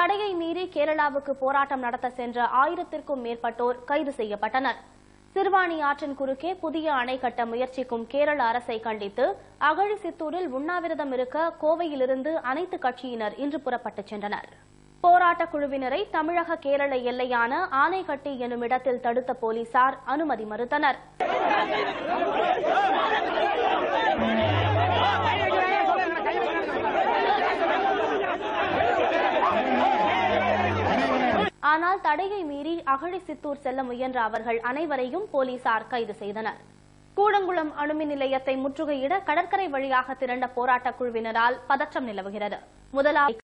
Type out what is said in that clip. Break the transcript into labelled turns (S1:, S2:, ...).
S1: தடையை மீறி கேரளாவுக்கு போராட்டம் நடத்த சென்ற ஆயிரத்திற்கும் மேற்பட்டோர் கைது செய்யப்பட்டனர் சிறுவாணி ஆற்றின் குறுக்கே புதிய அணை கட்ட முயற்சிக்கும் கேரள அரசை கண்டித்து அகழி சித்தூரில் உண்ணாவிரதம் இருக்க கோவையிலிருந்து அனைத்து கட்சியினர் இன்று புறப்பட்டுச் சென்றனர் போராட்டக் குழுவினரை தமிழக கேரள எல்லையான ஆனைக்கட்டி என்னும் இடத்தில் தடுத்த போலீசார் அனுமதி மறுத்தனா் ஆனால் தடையை மீறி அகழி சித்தூர் செல்ல முயன்ற அவர்கள் அனைவரையும் போலீசார் கைது செய்தனர் கூடங்குளம் அணுமின் நிலையத்தை முற்றுகையிட கடற்கரை வழியாக திரண்ட போராட்டக் குழுவினரால் பதற்றம் நிலவுகிறது முதலாவது